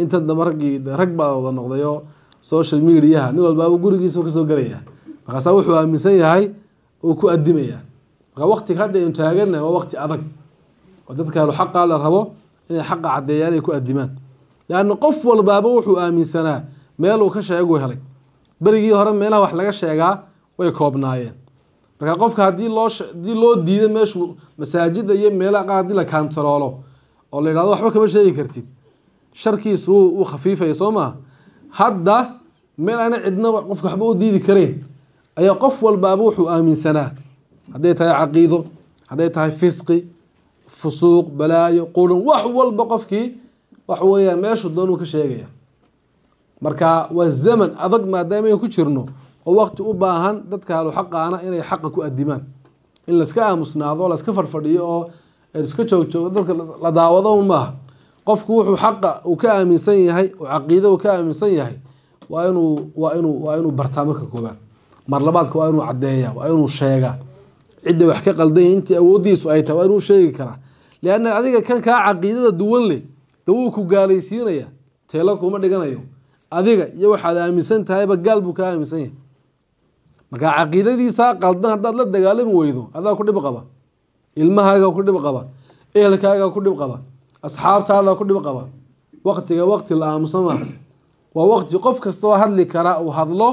inta damba raggii rag baa wada noqdayo social mediaha nin walbaaba gurigiisa kasoo galaya markaasaa wuxuu aaminsan yahay uu ku adimaya marka waqtiga hadda aynu taagana waa waqti adag oo dadka ahlu xaqa la rabo inay xaqa caddeeyaan ay ku adimaan leanna qof walbaaba wuxuu aaminsanaa meel uu ka sheegu helay berigii hore meelaha wax laga sheegaa way koobnaayeen marka qofka hadii loo hadii loo diido meeshu masaajida iyo meelaha qaar hadii la kantaroolo oo la yidhahdo waxba kama sheegi kartid sharkiis u khafiifaya soo maha hadda meel aana cidnaba qofka waxba u diidi kareen ayaa qof walbaaba wuxuu aaminsanaa hadday tahay caqiido hadday tahay fisqi fusuuq balaayo qulun wax walba qofkii waxa weeyaan meeshu doonuu ka sheegaya marka waa zaman adag maadaamayn ku jirno oo waqti u baahan dadka haluxaqaana inay xaqa ku adimaan in laska aamusnaado laska laiska farfadhiyo oo iska joog joogo dadka la daawado maaha qofku wuxuu xaqa uu ka aaminsan yahay oo caqiida uu ka aaminsan yahay waa inuu waa inuu waa inuu bartaa marka koobaad mar waa inuu caddeeya waa inuu sheegaa cidda wax ka qaldanya intii awooddiisu ay tahay waa inuu sheegi karaa lianna adiga kan kaa caqiidada duwan leh de ku gaalaysiinaya teelo kuma dhiganayo adiga iyo waxaad aaminsan tahayba gaal buu kaa aaminsan yahay marka caqiidadiisaa qaldan haddaad la dagaalami weydo adaa ku dhib qaba ilmahaaga ku dhib qaba ehelkaaga ku dhib qaba asxaabtaada ku dhib qaba waqtiga waqti la aamusama waa waqti qof kastoo hadli karaa uu hadlo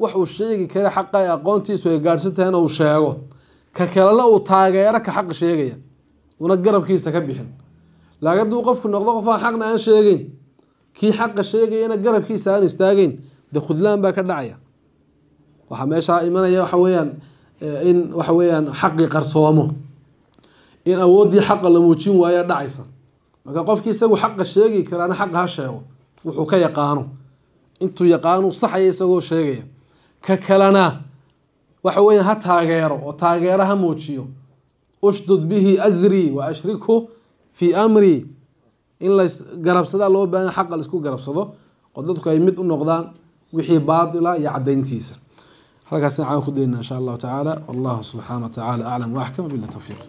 wax uu sheegi kara xaqa ay aqoontiisu ay gaadhsan tahay inuu sheego ka kalena uu taageero ka xaq sheegaya una garabkiisa ka bixin laakiin hadduu qofku noqdo qof aan xaqna aan sheegeyn kii xaqa sheegayana garabkiisa aan istaagayn de khudlaan baa ka dhacaya waxaa meeshaa imanaya waxa weeyaan eh, in waxa weeyaan xaqii qarsoomo in awooddii xaqa la muujin waayo dhacaysa marka qofkii isagu xaqa sheegi karaana xaqa ha sheego wuxuu ka yaqaano intuu yaqaanu saxaya isagoo sheegaya ka kalena waxa weya ha taageero oo taageero ha muujiyo ushdud bihi azrii wa ashrikhu fii amrii in laysgarabsadaa loo baahanya xaqa laisku garabsado oo dadku ay mid u noqdaan wixii baatila iyo cadayntiisa halkaasna caan ku daynaa insha allahu tacaala wallahu subxana wa tacaala aclam waaxkam bila tawfiiq